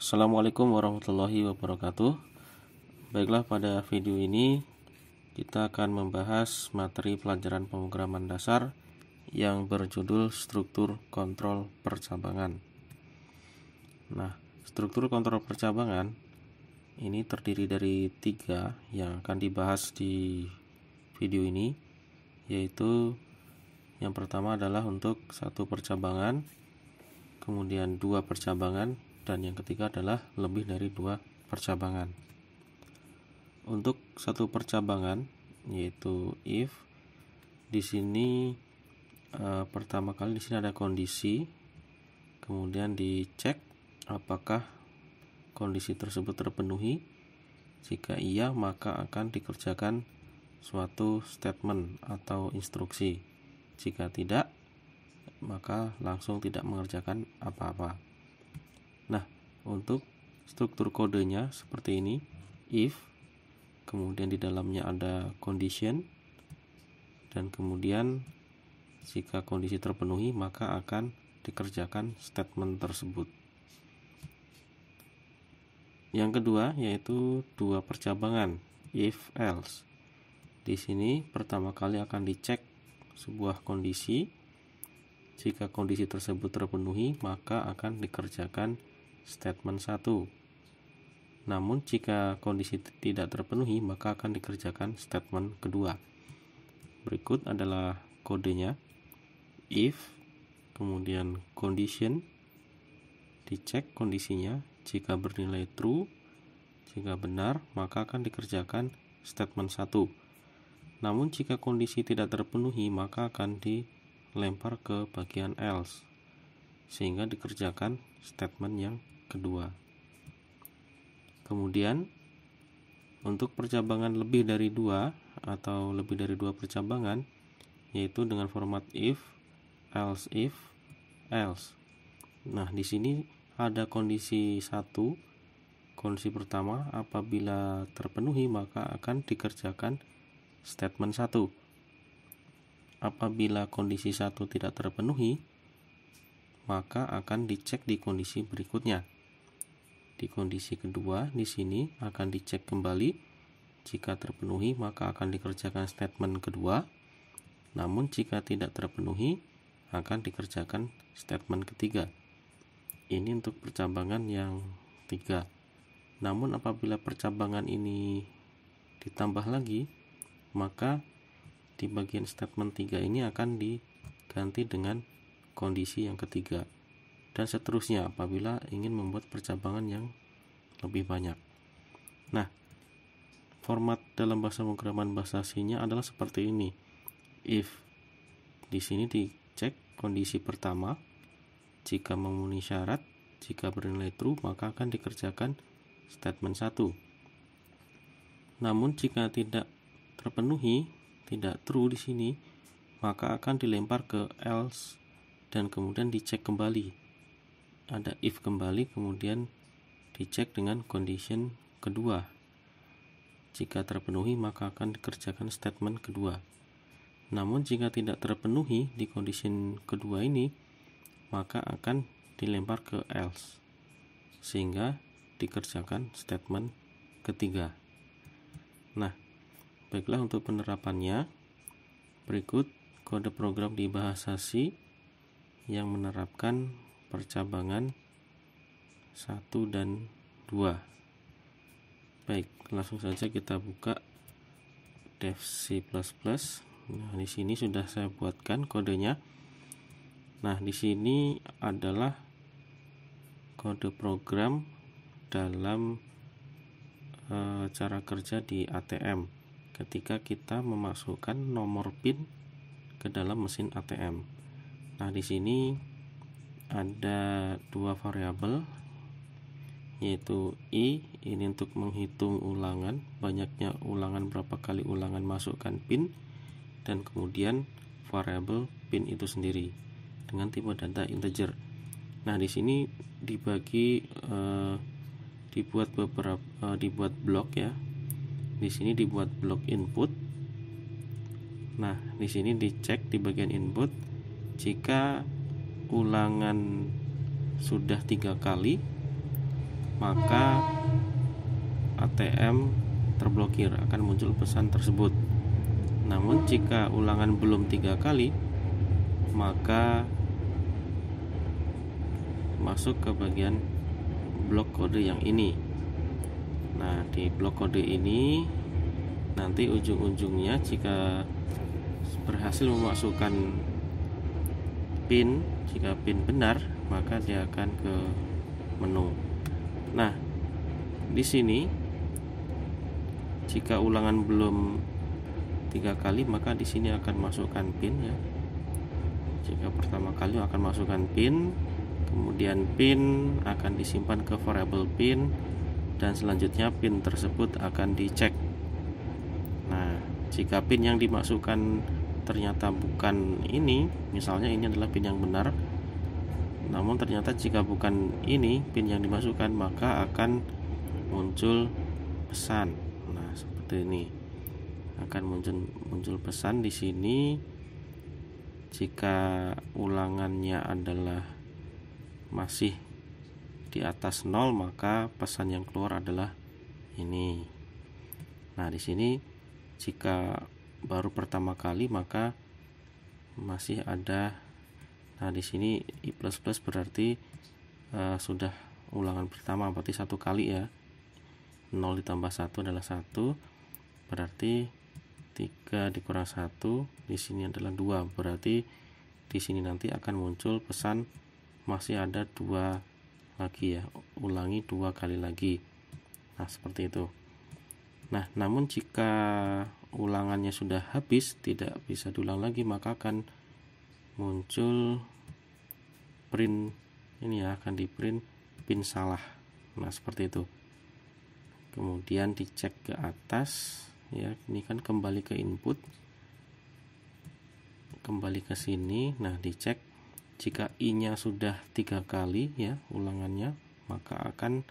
Assalamualaikum warahmatullahi wabarakatuh Baiklah pada video ini kita akan membahas materi pelajaran pemrograman dasar yang berjudul struktur kontrol percabangan Nah struktur kontrol percabangan ini terdiri dari tiga yang akan dibahas di video ini yaitu yang pertama adalah untuk satu percabangan kemudian dua percabangan dan yang ketiga adalah lebih dari dua percabangan. Untuk satu percabangan yaitu if di sini e, pertama kali di sini ada kondisi kemudian dicek apakah kondisi tersebut terpenuhi jika iya maka akan dikerjakan suatu statement atau instruksi jika tidak maka langsung tidak mengerjakan apa-apa untuk struktur kodenya seperti ini if kemudian di dalamnya ada condition dan kemudian jika kondisi terpenuhi maka akan dikerjakan statement tersebut yang kedua yaitu dua percabangan if else di sini pertama kali akan dicek sebuah kondisi jika kondisi tersebut terpenuhi maka akan dikerjakan Statement 1. Namun jika kondisi tidak terpenuhi, maka akan dikerjakan statement kedua. Berikut adalah kodenya if kemudian condition dicek kondisinya jika bernilai true jika benar maka akan dikerjakan statement 1 namun jika kondisi tidak terpenuhi maka akan dilempar ke bagian else sehingga dikerjakan statement yang kedua. Kemudian untuk percabangan lebih dari dua atau lebih dari dua percabangan yaitu dengan format if, else if, else. Nah, di sini ada kondisi satu kondisi pertama apabila terpenuhi maka akan dikerjakan statement satu. apabila kondisi satu tidak terpenuhi maka akan dicek di kondisi berikutnya di kondisi kedua, di sini akan dicek kembali. Jika terpenuhi, maka akan dikerjakan statement kedua. Namun jika tidak terpenuhi, akan dikerjakan statement ketiga. Ini untuk percabangan yang tiga. Namun apabila percabangan ini ditambah lagi, maka di bagian statement tiga ini akan diganti dengan kondisi yang ketiga dan seterusnya apabila ingin membuat percabangan yang lebih banyak. Nah, format dalam bahasa pemrograman bahasa C-nya adalah seperti ini. If di sini dicek kondisi pertama, jika memenuhi syarat, jika bernilai true, maka akan dikerjakan statement 1. Namun jika tidak terpenuhi, tidak true di sini, maka akan dilempar ke else dan kemudian dicek kembali ada if kembali kemudian dicek dengan condition kedua jika terpenuhi maka akan dikerjakan statement kedua namun jika tidak terpenuhi di condition kedua ini maka akan dilempar ke else sehingga dikerjakan statement ketiga nah baiklah untuk penerapannya berikut kode program di bahasa C yang menerapkan percabangan 1 dan 2 baik langsung saja kita buka dev C++ nah di sini sudah saya buatkan kodenya nah di sini adalah kode program dalam e, cara kerja di ATM ketika kita memasukkan nomor PIN ke dalam mesin ATM nah di sini ada dua variabel yaitu i ini untuk menghitung ulangan banyaknya ulangan berapa kali ulangan masukkan pin dan kemudian variabel pin itu sendiri dengan tipe data integer nah di sini dibagi eh, dibuat beberapa eh, dibuat blok ya di sini dibuat blok input nah di sini dicek di bagian input jika ulangan sudah tiga kali maka ATM terblokir akan muncul pesan tersebut namun jika ulangan belum tiga kali maka masuk ke bagian blok kode yang ini nah di blok kode ini nanti ujung-ujungnya jika berhasil memasukkan pin jika pin benar maka dia akan ke menu nah di sini jika ulangan belum tiga kali maka di sini akan masukkan pin ya jika pertama kali akan masukkan pin kemudian pin akan disimpan ke variable pin dan selanjutnya pin tersebut akan dicek nah jika pin yang dimasukkan ternyata bukan ini misalnya ini adalah pin yang benar namun ternyata jika bukan ini pin yang dimasukkan maka akan muncul pesan nah seperti ini akan muncul muncul pesan di sini jika ulangannya adalah masih di atas nol maka pesan yang keluar adalah ini nah di sini jika baru pertama kali maka masih ada nah di sini i plus plus berarti uh, sudah ulangan pertama berarti satu kali ya 0 ditambah satu adalah satu berarti 3 dikurang satu di sini adalah dua berarti di sini nanti akan muncul pesan masih ada dua lagi ya ulangi dua kali lagi nah seperti itu nah namun jika ulangannya sudah habis tidak bisa diulang lagi maka akan muncul print ini ya akan di print pin salah nah seperti itu kemudian dicek ke atas ya ini kan kembali ke input kembali ke sini nah dicek jika i nya sudah tiga kali ya ulangannya maka akan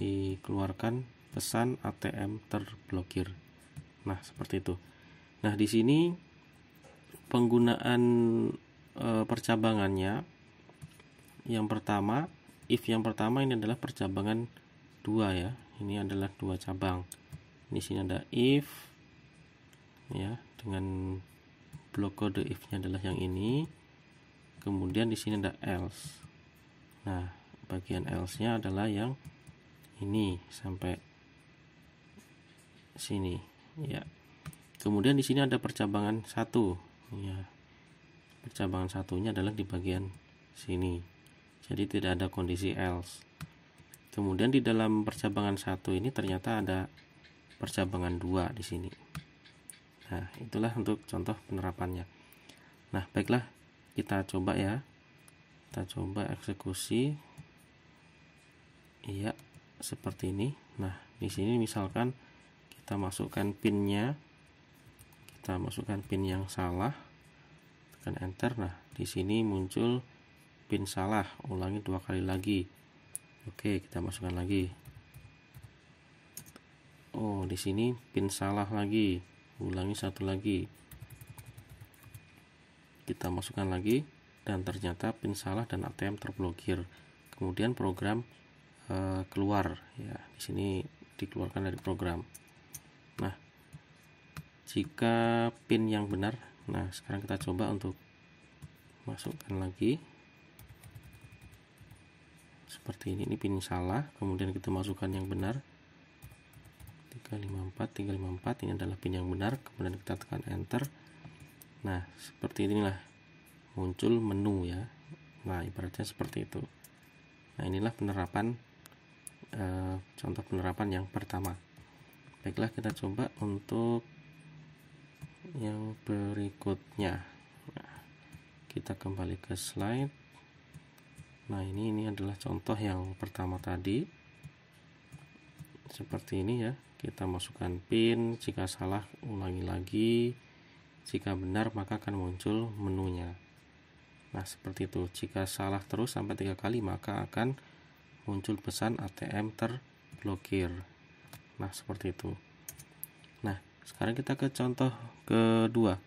dikeluarkan pesan ATM terblokir Nah, seperti itu. Nah, di sini penggunaan e, percabangannya yang pertama, if yang pertama ini adalah percabangan dua ya. Ini adalah dua cabang. Di sini ada if ya dengan blok kode if-nya adalah yang ini. Kemudian di sini ada else. Nah, bagian else-nya adalah yang ini sampai sini ya kemudian di sini ada percabangan satu ya percabangan satunya adalah di bagian sini jadi tidak ada kondisi else kemudian di dalam percabangan satu ini ternyata ada percabangan dua di sini nah itulah untuk contoh penerapannya nah baiklah kita coba ya kita coba eksekusi iya seperti ini nah di sini misalkan kita masukkan pinnya kita masukkan pin yang salah tekan enter nah di sini muncul pin salah ulangi dua kali lagi oke kita masukkan lagi oh di sini pin salah lagi ulangi satu lagi kita masukkan lagi dan ternyata pin salah dan ATM terblokir kemudian program uh, keluar ya di sini dikeluarkan dari program jika pin yang benar nah sekarang kita coba untuk masukkan lagi seperti ini ini pin salah kemudian kita masukkan yang benar 354 354 ini adalah pin yang benar kemudian kita tekan enter nah seperti inilah muncul menu ya nah ibaratnya seperti itu nah inilah penerapan e, contoh penerapan yang pertama baiklah kita coba untuk yang berikutnya nah, kita kembali ke slide nah ini ini adalah contoh yang pertama tadi seperti ini ya kita masukkan pin jika salah ulangi lagi jika benar maka akan muncul menunya nah seperti itu jika salah terus sampai tiga kali maka akan muncul pesan ATM terblokir nah seperti itu sekarang kita ke contoh kedua.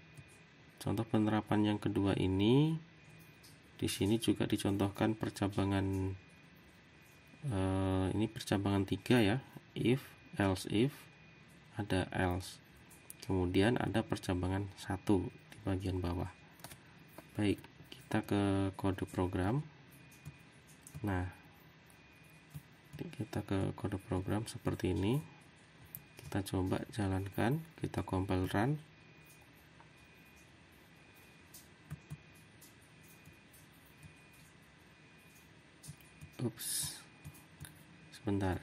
Contoh penerapan yang kedua ini di sini juga dicontohkan percabangan eh, ini percabangan tiga ya, if, else if, ada else. Kemudian ada percabangan satu di bagian bawah. Baik, kita ke kode program. Nah, kita ke kode program seperti ini kita coba jalankan kita compile run ups sebentar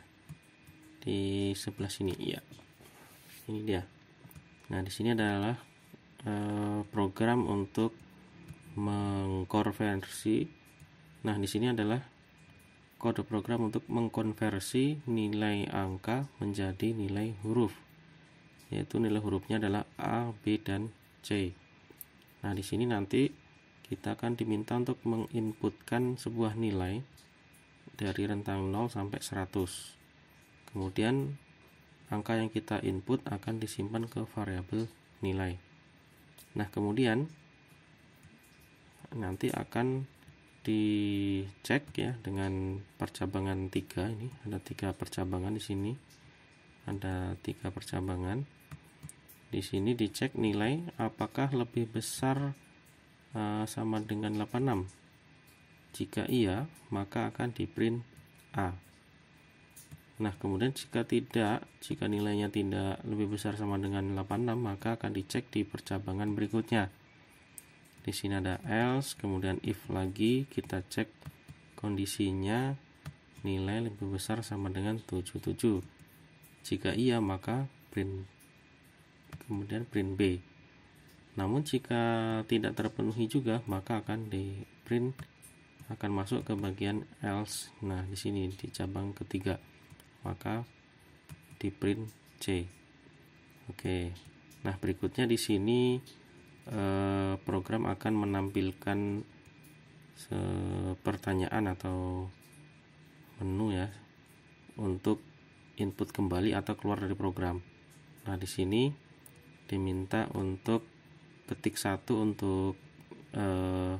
di sebelah sini ya ini dia nah di sini adalah eh, program untuk mengkonversi nah di sini adalah kode program untuk mengkonversi nilai angka menjadi nilai huruf yaitu nilai hurufnya adalah A, B, dan C nah di sini nanti kita akan diminta untuk menginputkan sebuah nilai dari rentang 0 sampai 100 kemudian angka yang kita input akan disimpan ke variabel nilai nah kemudian nanti akan dicek ya dengan percabangan tiga ini ada tiga percabangan di sini ada tiga percabangan di sini dicek nilai apakah lebih besar uh, sama dengan 86 jika iya maka akan di print A nah kemudian jika tidak jika nilainya tidak lebih besar sama dengan 86 maka akan dicek di percabangan berikutnya di sini ada else kemudian if lagi kita cek kondisinya nilai lebih besar sama dengan 77 jika iya maka print kemudian print B namun jika tidak terpenuhi juga maka akan di print akan masuk ke bagian else nah di sini di cabang ketiga maka di print C oke nah berikutnya di sini eh, program akan menampilkan pertanyaan atau menu ya untuk input kembali atau keluar dari program. Nah, di sini diminta untuk ketik satu untuk eh,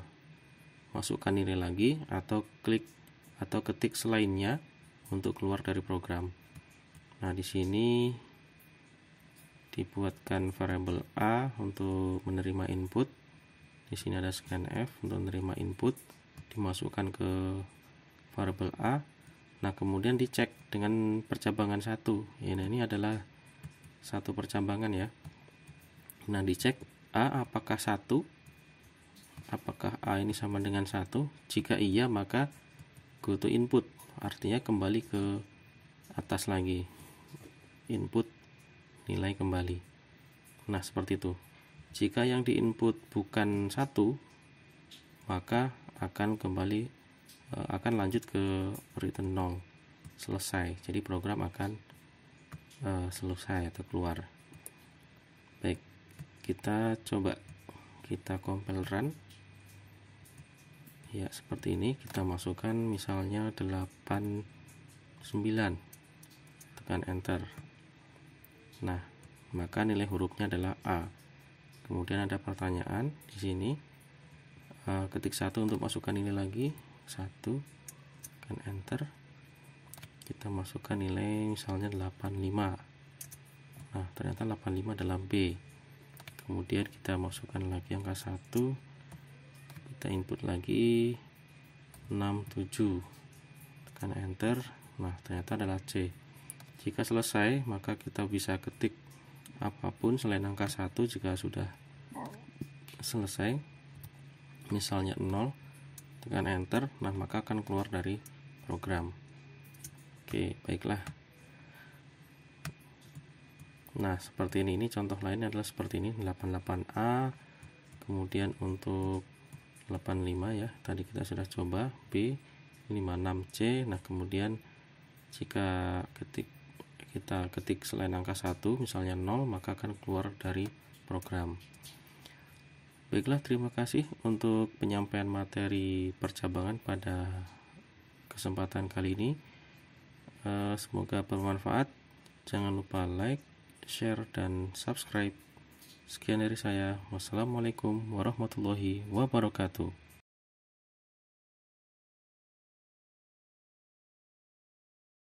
masukkan nilai lagi atau klik atau ketik selainnya untuk keluar dari program. Nah, di sini dibuatkan variable a untuk menerima input di sini ada scanf untuk menerima input dimasukkan ke variable a nah kemudian dicek dengan percabangan satu ini ya, nah, ini adalah satu percabangan ya nah dicek a apakah satu apakah a ini sama dengan satu jika iya maka go to input artinya kembali ke atas lagi input nilai kembali nah seperti itu jika yang di input bukan satu maka akan kembali e, akan lanjut ke return 0 selesai jadi program akan e, selesai atau keluar baik kita coba kita compile run ya seperti ini kita masukkan misalnya 89 tekan enter Nah, maka nilai hurufnya adalah A. Kemudian ada pertanyaan di sini. ketik satu untuk masukkan nilai lagi. satu kan enter. Kita masukkan nilai misalnya 85. Nah, ternyata 85 adalah B. Kemudian kita masukkan lagi angka 1. Kita input lagi 67. Tekan enter. Nah, ternyata adalah C jika selesai, maka kita bisa ketik apapun selain angka 1 jika sudah selesai. Misalnya 0, tekan enter, nah maka akan keluar dari program. Oke, baiklah. Nah, seperti ini. Ini contoh lain adalah seperti ini, 88A. Kemudian untuk 85 ya, tadi kita sudah coba B, 56C. Nah, kemudian jika ketik kita ketik selain angka 1 misalnya 0 maka akan keluar dari program baiklah terima kasih untuk penyampaian materi percabangan pada kesempatan kali ini eh, semoga bermanfaat jangan lupa like share dan subscribe sekian dari saya wassalamualaikum warahmatullahi wabarakatuh